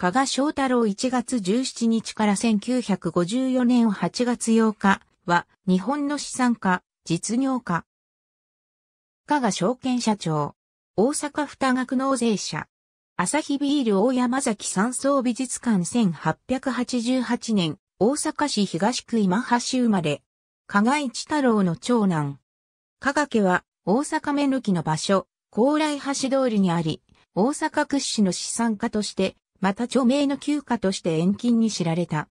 加賀翔太郎1月17日から1954年8月8日は日本の資産家、実業家。加賀証券社長。大阪二学納税者。朝日ビール大山崎山荘美術館1888年、大阪市東区今橋生まれ。加賀一太郎の長男。加賀家は大阪目抜きの場所、高麗橋通りにあり、大阪屈指の資産家としてまた著名の休暇として遠近に知られた。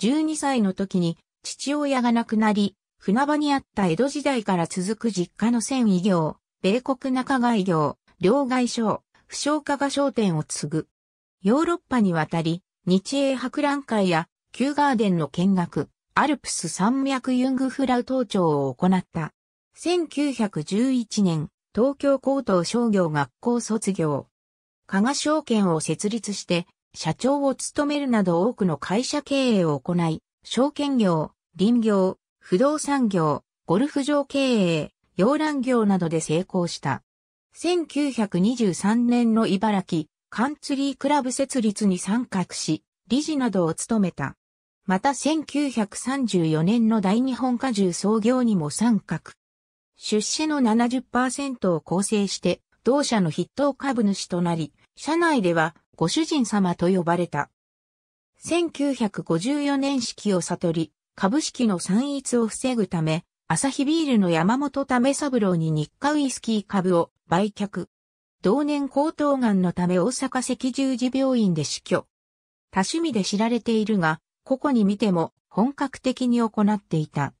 12歳の時に父親が亡くなり、船場にあった江戸時代から続く実家の繊維業、米国中外業、両外商、不祥家が商店を継ぐ。ヨーロッパに渡り、日英博覧会や旧ガーデンの見学、アルプス山脈ユングフラウ登頂を行った。1911年、東京高等商業学校卒業。加賀証券を設立して、社長を務めるなど多くの会社経営を行い、証券業、林業、不動産業、ゴルフ場経営、洋蘭業などで成功した。1923年の茨城、カンツリークラブ設立に参画し、理事などを務めた。また1934年の大日本果汁創業にも参画。出資の70%を構成して、同社の筆頭株主となり、社内ではご主人様と呼ばれた。1954年式を悟り、株式の散逸を防ぐため、アサヒビールの山本為三郎に日課ウイスキー株を売却。同年高頭がんのため大阪赤十字病院で死去。多趣味で知られているが、個々に見ても本格的に行っていた。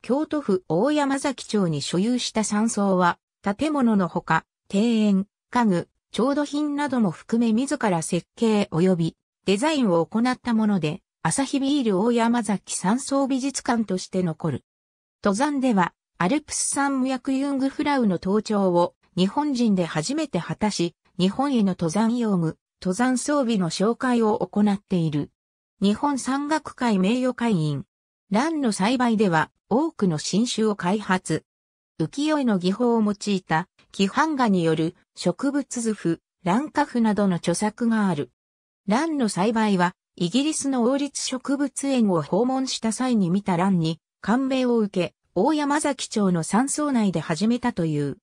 京都府大山崎町に所有した山荘は、建物のほか、庭園、家具、調度品なども含め自ら設計及びデザインを行ったもので、朝日ビール大山崎山荘美術館として残る。登山では、アルプス山脈ユングフラウの登頂を日本人で初めて果たし、日本への登山用具、登山装備の紹介を行っている。日本山岳会名誉会員。ランの栽培では多くの新種を開発。浮世絵の技法を用いた規範画による植物図譜、乱花譜などの著作がある。乱の栽培は、イギリスの王立植物園を訪問した際に見た乱に感銘を受け、大山崎町の山荘内で始めたという。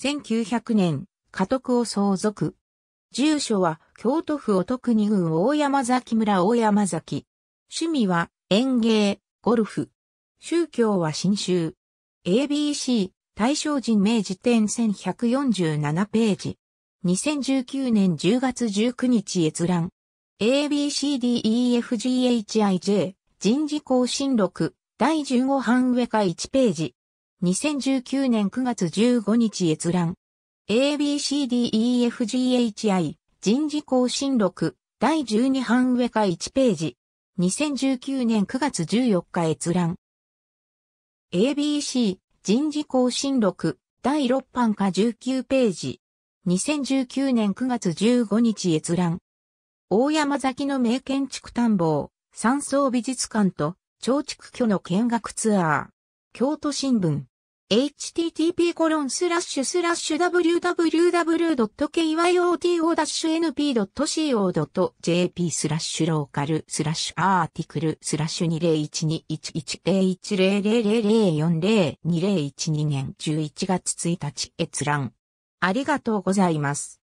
1900年、家督を相続。住所は京都府乙に郡大山崎村大山崎。趣味は園芸、ゴルフ。宗教は新宗。ABC、大正人明治典1147ページ。2019年10月19日閲覧。ABCDEFGHIJ 人事更新録第15半上下1ページ。2019年9月15日閲覧。ABCDEFGHI 人事更新録第12半上下1ページ。2019年9月14日閲覧。ABC 人事更新録第6版下19ページ。2019年9月15日閲覧。大山崎の名建築探訪、山荘美術館と、長築居の見学ツアー。京都新聞。http://www.kyoto-np.co.jp スラッシュローカルスラッシュアーティクルスラッシュ2011101000402012年11月1日閲覧。ありがとうございます。